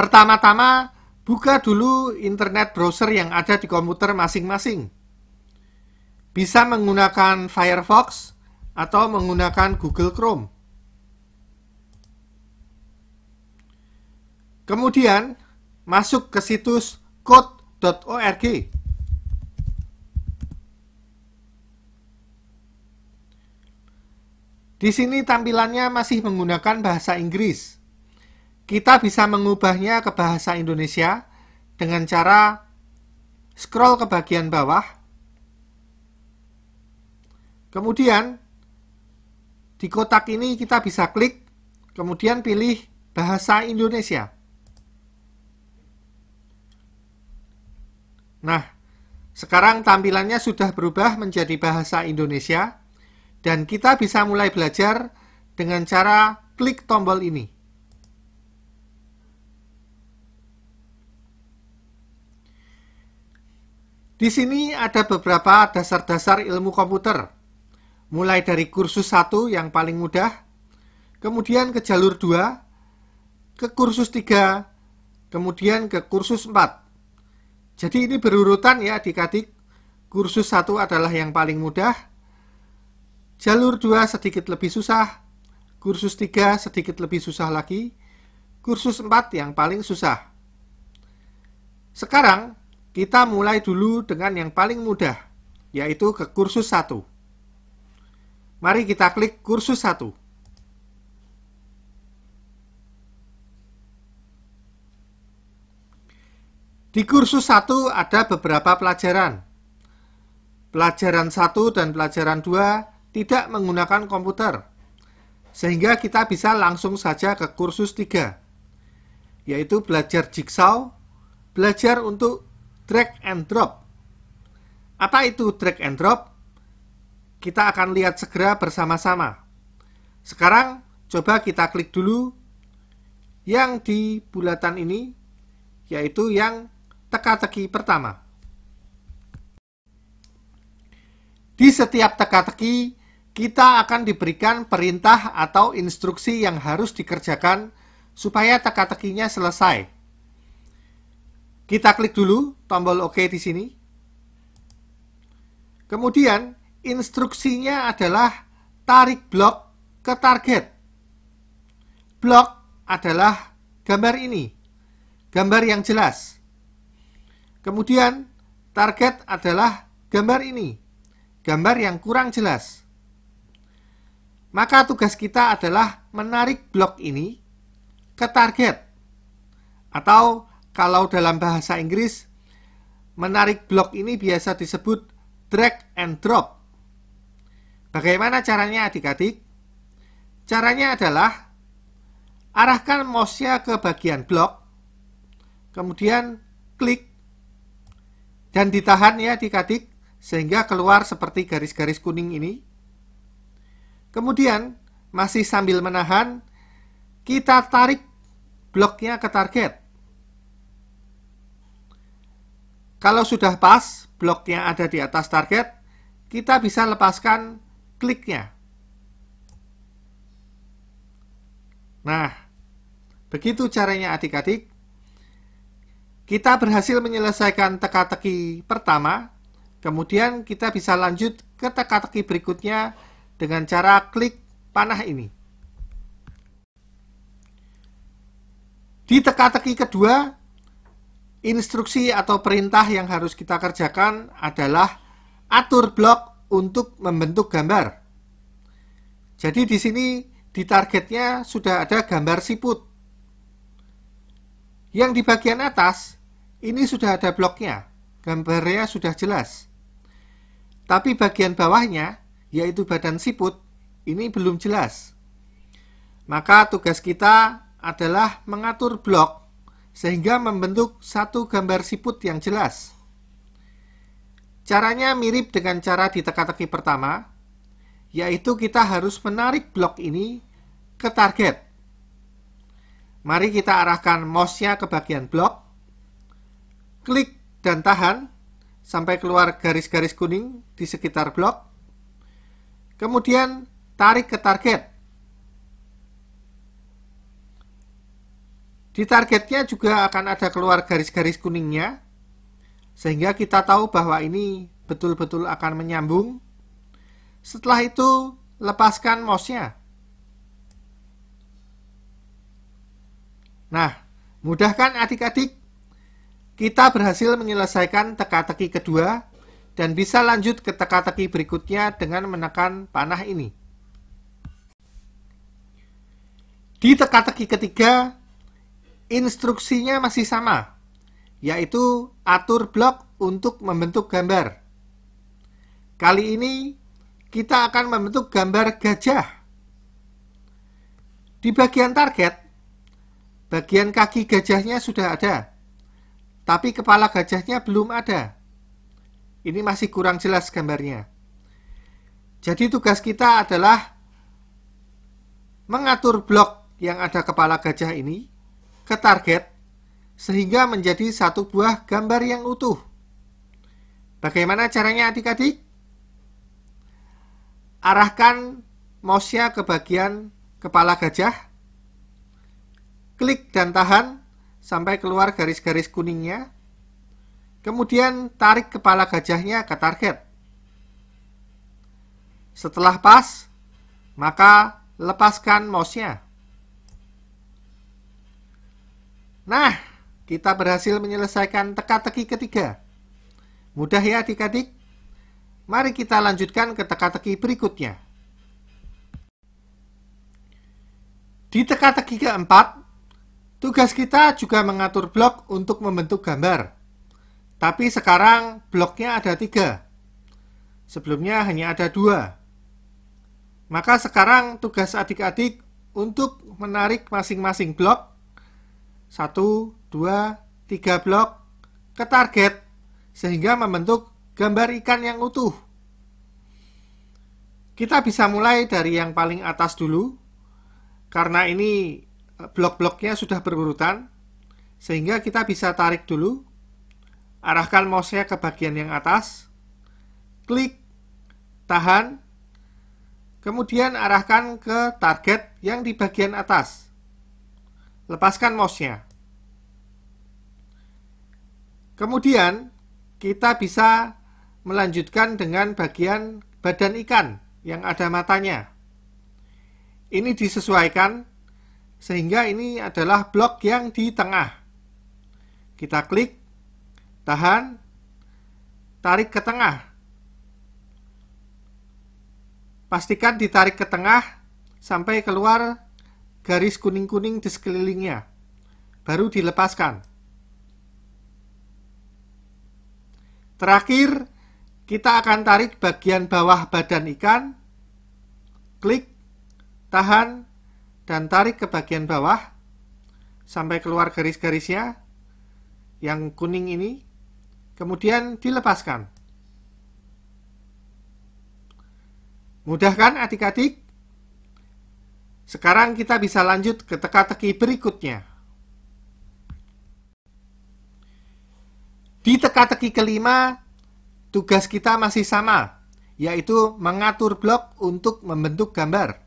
Pertama-tama, buka dulu internet browser yang ada di komputer masing-masing. Bisa menggunakan Firefox atau menggunakan Google Chrome. Kemudian, masuk ke situs code.org. Di sini tampilannya masih menggunakan bahasa Inggris. Kita bisa mengubahnya ke bahasa Indonesia dengan cara scroll ke bagian bawah. Kemudian di kotak ini kita bisa klik, kemudian pilih bahasa Indonesia. Nah, sekarang tampilannya sudah berubah menjadi bahasa Indonesia dan kita bisa mulai belajar dengan cara klik tombol ini. Di sini ada beberapa dasar-dasar ilmu komputer, mulai dari kursus 1 yang paling mudah, kemudian ke jalur 2, ke kursus 3, kemudian ke kursus 4. Jadi ini berurutan ya adik-adik, kursus 1 adalah yang paling mudah, jalur 2 sedikit lebih susah, kursus 3 sedikit lebih susah lagi, kursus 4 yang paling susah. Sekarang kita mulai dulu dengan yang paling mudah, yaitu ke kursus 1. Mari kita klik kursus 1. Di kursus 1 ada beberapa pelajaran. Pelajaran 1 dan pelajaran 2 tidak menggunakan komputer, sehingga kita bisa langsung saja ke kursus 3, yaitu belajar jigsaw, belajar untuk drag and drop. Apa itu drag and drop? Kita akan lihat segera bersama-sama. Sekarang coba kita klik dulu yang di bulatan ini, yaitu yang teka-teki pertama. Di setiap teka-teki, kita akan diberikan perintah atau instruksi yang harus dikerjakan supaya teka-tekinya selesai. Kita klik dulu tombol OK di sini. Kemudian instruksinya adalah tarik blok ke target. Blok adalah gambar ini, gambar yang jelas. Kemudian target adalah gambar ini, gambar yang kurang jelas. Maka tugas kita adalah menarik blok ini ke target atau kalau dalam bahasa Inggris, menarik blok ini biasa disebut drag and drop. Bagaimana caranya adik-adik? Caranya adalah arahkan mouse-nya ke bagian blok, kemudian klik, dan ditahan ya adik-adik sehingga keluar seperti garis-garis kuning ini. Kemudian, masih sambil menahan, kita tarik bloknya ke target. Kalau sudah pas, bloknya ada di atas target, kita bisa lepaskan kliknya. Nah, begitu caranya adik-adik. Kita berhasil menyelesaikan teka-teki pertama, kemudian kita bisa lanjut ke teka-teki berikutnya dengan cara klik panah ini. Di teka-teki kedua, instruksi atau perintah yang harus kita kerjakan adalah atur blok untuk membentuk gambar. Jadi di sini di targetnya sudah ada gambar siput. Yang di bagian atas ini sudah ada bloknya, gambarnya sudah jelas. Tapi bagian bawahnya, yaitu badan siput, ini belum jelas. Maka tugas kita adalah mengatur blok sehingga membentuk satu gambar siput yang jelas. Caranya mirip dengan cara di teka-teki pertama, yaitu kita harus menarik blok ini ke target. Mari kita arahkan mouse-nya ke bagian blok, klik dan tahan sampai keluar garis-garis kuning di sekitar blok, kemudian tarik ke target. Di targetnya juga akan ada keluar garis-garis kuningnya, sehingga kita tahu bahwa ini betul-betul akan menyambung. Setelah itu, lepaskan mouse-nya. Nah, mudahkan adik-adik. Kita berhasil menyelesaikan teka-teki kedua dan bisa lanjut ke teka-teki berikutnya dengan menekan panah ini. Di teka-teki ketiga, Instruksinya masih sama, yaitu atur blok untuk membentuk gambar. Kali ini kita akan membentuk gambar gajah. Di bagian target, bagian kaki gajahnya sudah ada, tapi kepala gajahnya belum ada. Ini masih kurang jelas gambarnya. Jadi tugas kita adalah mengatur blok yang ada kepala gajah ini ke target sehingga menjadi satu buah gambar yang utuh. Bagaimana caranya adik-adik? Arahkan mouse-nya ke bagian kepala gajah. Klik dan tahan sampai keluar garis-garis kuningnya. Kemudian tarik kepala gajahnya ke target. Setelah pas, maka lepaskan mouse-nya. Nah, kita berhasil menyelesaikan teka-teki ketiga. Mudah ya adik-adik? Mari kita lanjutkan ke teka-teki berikutnya. Di teka-teki keempat, tugas kita juga mengatur blok untuk membentuk gambar. Tapi sekarang bloknya ada tiga. Sebelumnya hanya ada dua. Maka sekarang tugas adik-adik untuk menarik masing-masing blok satu, dua, tiga blok ke target sehingga membentuk gambar ikan yang utuh. Kita bisa mulai dari yang paling atas dulu karena ini eh, blok-bloknya sudah berurutan sehingga kita bisa tarik dulu arahkan mouse-nya ke bagian yang atas klik tahan kemudian arahkan ke target yang di bagian atas Lepaskan mouse-nya. Kemudian kita bisa melanjutkan dengan bagian badan ikan yang ada matanya. Ini disesuaikan sehingga ini adalah blok yang di tengah. Kita klik, tahan, tarik ke tengah. Pastikan ditarik ke tengah sampai keluar garis kuning-kuning di sekelilingnya, baru dilepaskan. Terakhir, kita akan tarik bagian bawah badan ikan, klik, tahan, dan tarik ke bagian bawah sampai keluar garis-garisnya yang kuning ini, kemudian dilepaskan. Mudah kan adik-adik? Sekarang kita bisa lanjut ke teka-teki berikutnya. Di teka-teki kelima, tugas kita masih sama, yaitu mengatur blok untuk membentuk gambar.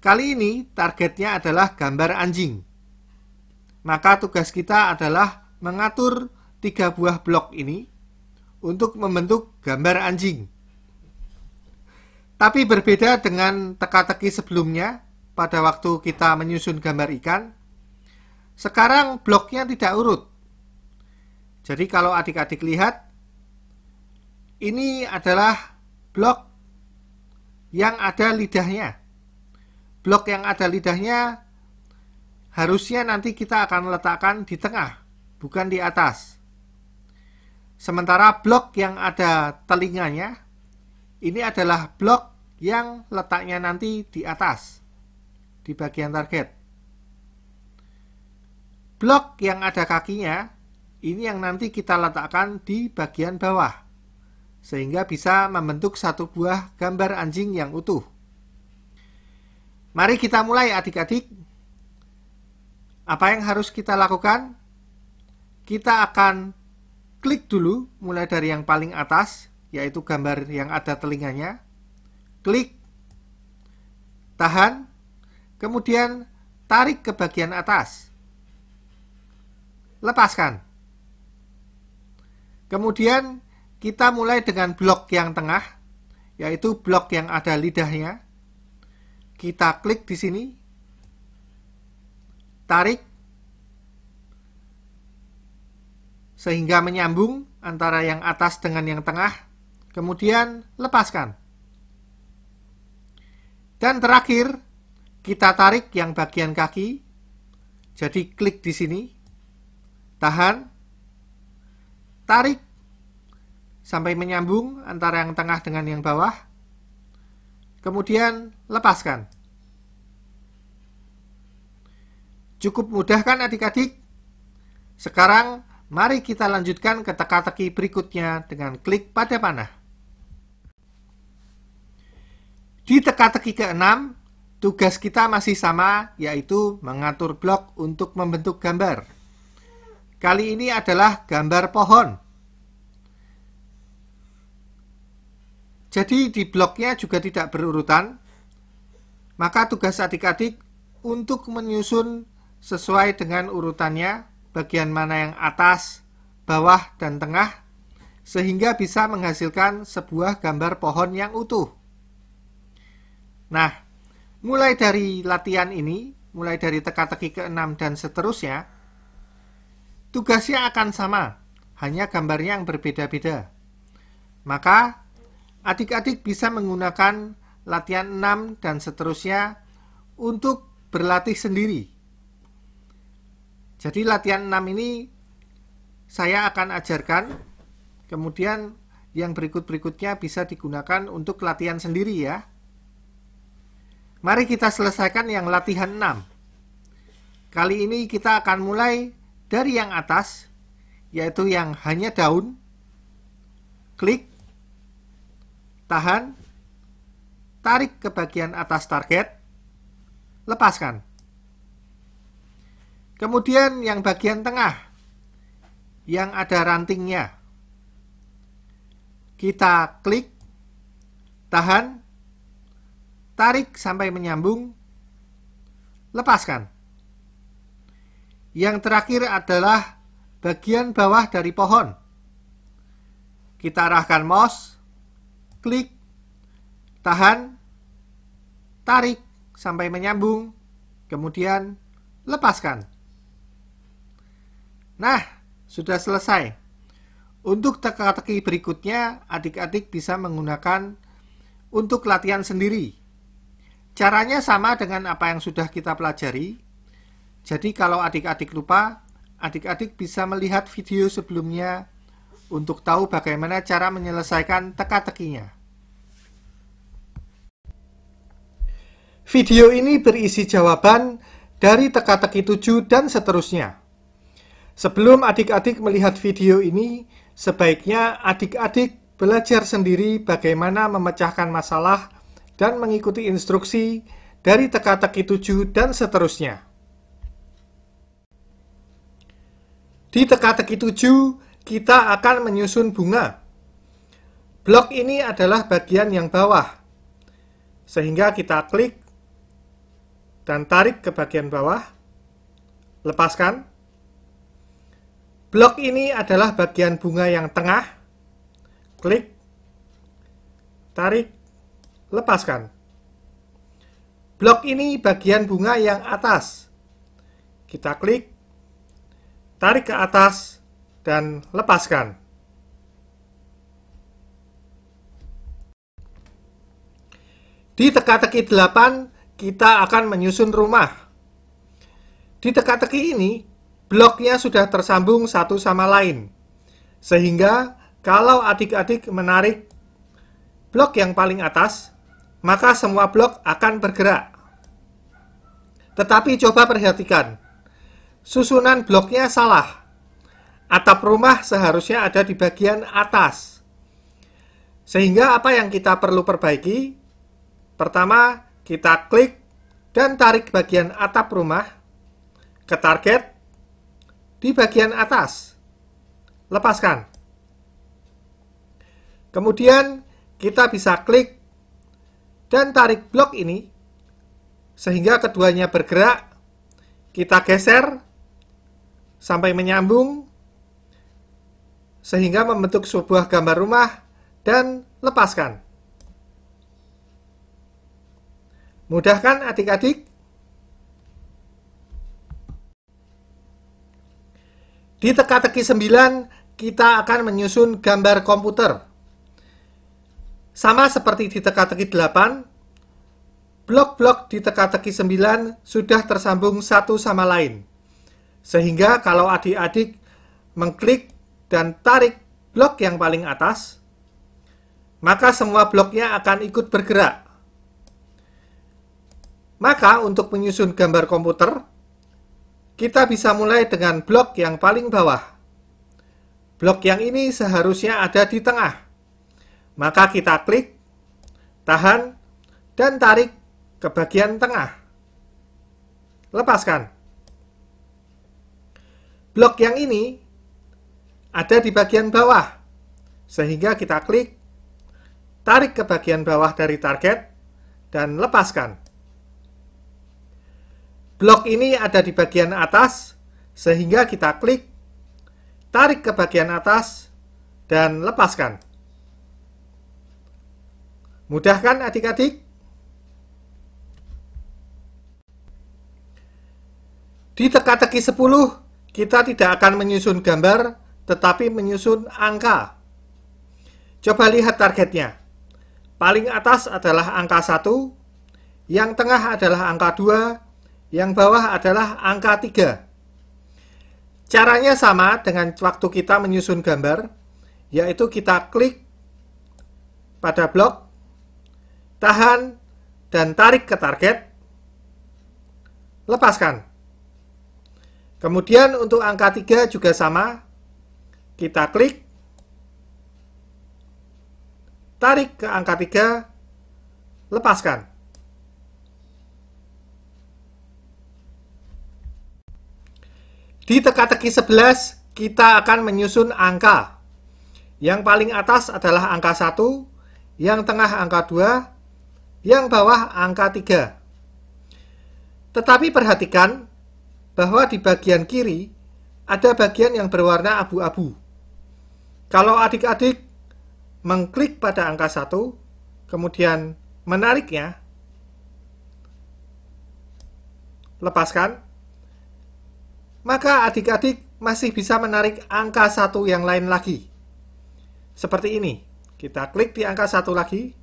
Kali ini targetnya adalah gambar anjing. Maka tugas kita adalah mengatur tiga buah blok ini untuk membentuk gambar anjing. Tapi berbeda dengan teka-teki sebelumnya pada waktu kita menyusun gambar ikan, sekarang bloknya tidak urut. Jadi kalau adik-adik lihat, ini adalah blok yang ada lidahnya. Blok yang ada lidahnya harusnya nanti kita akan letakkan di tengah, bukan di atas. Sementara blok yang ada telinganya, ini adalah blok yang letaknya nanti di atas di bagian target. Blok yang ada kakinya ini yang nanti kita letakkan di bagian bawah sehingga bisa membentuk satu buah gambar anjing yang utuh. Mari kita mulai adik-adik. Apa yang harus kita lakukan? Kita akan klik dulu mulai dari yang paling atas yaitu gambar yang ada telinganya klik, tahan, kemudian tarik ke bagian atas. Lepaskan. Kemudian kita mulai dengan blok yang tengah, yaitu blok yang ada lidahnya. Kita klik di sini, tarik, sehingga menyambung antara yang atas dengan yang tengah, kemudian lepaskan. Dan terakhir, kita tarik yang bagian kaki. Jadi klik di sini. Tahan. Tarik sampai menyambung antara yang tengah dengan yang bawah. Kemudian lepaskan. Cukup mudah kan adik-adik? Sekarang mari kita lanjutkan ke teka-teki berikutnya dengan klik pada panah. Di teka-teki keenam, tugas kita masih sama, yaitu mengatur blok untuk membentuk gambar. Kali ini adalah gambar pohon. Jadi di bloknya juga tidak berurutan, maka tugas adik-adik untuk menyusun sesuai dengan urutannya bagian mana yang atas, bawah, dan tengah, sehingga bisa menghasilkan sebuah gambar pohon yang utuh. Nah, mulai dari latihan ini, mulai dari teka-teki ke-6 dan seterusnya, tugasnya akan sama, hanya gambarnya yang berbeda-beda. Maka, adik-adik bisa menggunakan latihan 6 dan seterusnya untuk berlatih sendiri. Jadi latihan 6 ini saya akan ajarkan, kemudian yang berikut-berikutnya bisa digunakan untuk latihan sendiri ya. Mari kita selesaikan yang latihan 6. Kali ini kita akan mulai dari yang atas, yaitu yang hanya daun. Klik, tahan, tarik ke bagian atas target, lepaskan. Kemudian yang bagian tengah, yang ada rantingnya. Kita klik, tahan, Tarik sampai menyambung. Lepaskan. Yang terakhir adalah bagian bawah dari pohon. Kita arahkan mouse, klik, tahan, tarik sampai menyambung, kemudian lepaskan. Nah, sudah selesai. Untuk teka-teki berikutnya, adik-adik bisa menggunakan untuk latihan sendiri. Caranya sama dengan apa yang sudah kita pelajari. Jadi kalau adik-adik lupa, adik-adik bisa melihat video sebelumnya untuk tahu bagaimana cara menyelesaikan teka-tekinya. Video ini berisi jawaban dari teka-teki 7 dan seterusnya. Sebelum adik-adik melihat video ini, sebaiknya adik-adik belajar sendiri bagaimana memecahkan masalah dan mengikuti instruksi dari teka-teki tujuh dan seterusnya. Di teka-teki tujuh, kita akan menyusun bunga. Blok ini adalah bagian yang bawah, sehingga kita klik dan tarik ke bagian bawah, lepaskan. Blok ini adalah bagian bunga yang tengah, klik, tarik, lepaskan. Blok ini bagian bunga yang atas. Kita klik, tarik ke atas, dan lepaskan. Di teka-teki 8, kita akan menyusun rumah. Di teka-teki ini, bloknya sudah tersambung satu sama lain. Sehingga, kalau adik-adik menarik blok yang paling atas, maka semua blok akan bergerak. Tetapi coba perhatikan, susunan bloknya salah. Atap rumah seharusnya ada di bagian atas. Sehingga apa yang kita perlu perbaiki? Pertama, kita klik dan tarik bagian atap rumah ke target di bagian atas. Lepaskan. Kemudian, kita bisa klik dan tarik blok ini sehingga keduanya bergerak kita geser sampai menyambung sehingga membentuk sebuah gambar rumah dan lepaskan. Mudah kan adik-adik? Di teka-teki 9, kita akan menyusun gambar komputer. Sama seperti di teka-teki 8, blok-blok di teka-teki 9 sudah tersambung satu sama lain. Sehingga kalau adik-adik mengklik dan tarik blok yang paling atas, maka semua bloknya akan ikut bergerak. Maka untuk menyusun gambar komputer, kita bisa mulai dengan blok yang paling bawah. Blok yang ini seharusnya ada di tengah. Maka kita klik, tahan, dan tarik ke bagian tengah. Lepaskan. Blok yang ini ada di bagian bawah, sehingga kita klik, tarik ke bagian bawah dari target, dan lepaskan. Blok ini ada di bagian atas, sehingga kita klik, tarik ke bagian atas, dan lepaskan. Mudah kan adik-adik? Di teka-teki 10, kita tidak akan menyusun gambar, tetapi menyusun angka. Coba lihat targetnya. Paling atas adalah angka 1, yang tengah adalah angka 2, yang bawah adalah angka 3. Caranya sama dengan waktu kita menyusun gambar, yaitu kita klik pada blok tahan dan tarik ke target, lepaskan. Kemudian untuk angka 3 juga sama, kita klik, tarik ke angka 3, lepaskan. Di teka-teki 11, kita akan menyusun angka. Yang paling atas adalah angka 1, yang tengah angka 2, yang bawah angka 3. Tetapi perhatikan bahwa di bagian kiri ada bagian yang berwarna abu-abu. Kalau adik-adik mengklik pada angka 1, kemudian menariknya, lepaskan, maka adik-adik masih bisa menarik angka satu yang lain lagi. Seperti ini, kita klik di angka satu lagi,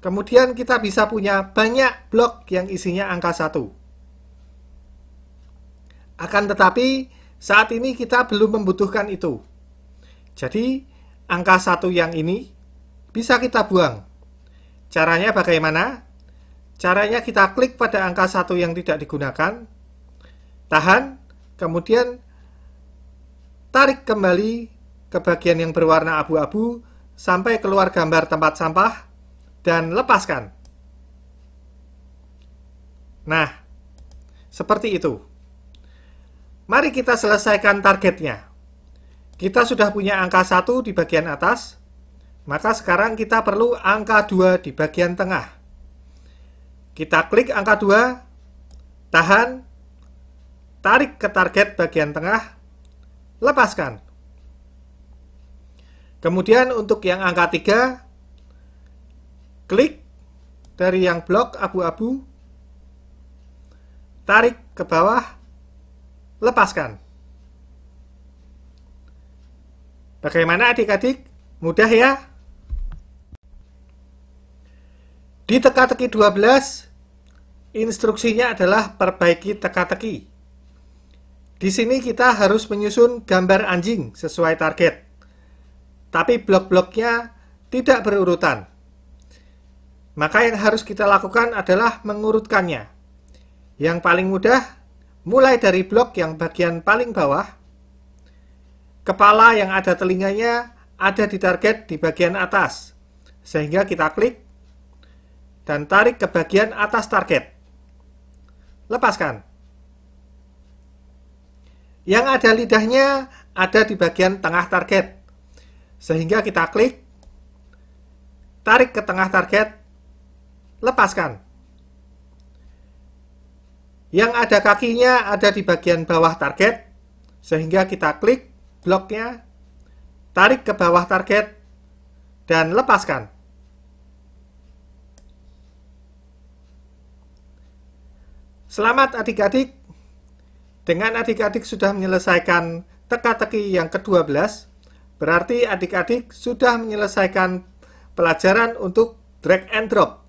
Kemudian kita bisa punya banyak blok yang isinya angka 1. Akan tetapi, saat ini kita belum membutuhkan itu. Jadi, angka 1 yang ini bisa kita buang. Caranya bagaimana? Caranya kita klik pada angka 1 yang tidak digunakan, tahan, kemudian tarik kembali ke bagian yang berwarna abu-abu sampai keluar gambar tempat sampah, dan lepaskan. Nah, seperti itu. Mari kita selesaikan targetnya. Kita sudah punya angka 1 di bagian atas, maka sekarang kita perlu angka 2 di bagian tengah. Kita klik angka 2, tahan, tarik ke target bagian tengah, lepaskan. Kemudian untuk yang angka 3, Klik dari yang blok abu-abu, tarik ke bawah, lepaskan. Bagaimana adik-adik? Mudah ya? Di teka-teki 12, instruksinya adalah perbaiki teka-teki. Di sini kita harus menyusun gambar anjing sesuai target. Tapi blok-bloknya tidak berurutan maka yang harus kita lakukan adalah mengurutkannya. Yang paling mudah, mulai dari blok yang bagian paling bawah, kepala yang ada telinganya ada di target di bagian atas, sehingga kita klik dan tarik ke bagian atas target. Lepaskan. Yang ada lidahnya ada di bagian tengah target, sehingga kita klik, tarik ke tengah target, lepaskan. Yang ada kakinya ada di bagian bawah target, sehingga kita klik bloknya, tarik ke bawah target, dan lepaskan. Selamat adik-adik. Dengan adik-adik sudah menyelesaikan teka-teki yang ke-12, berarti adik-adik sudah menyelesaikan pelajaran untuk drag and drop.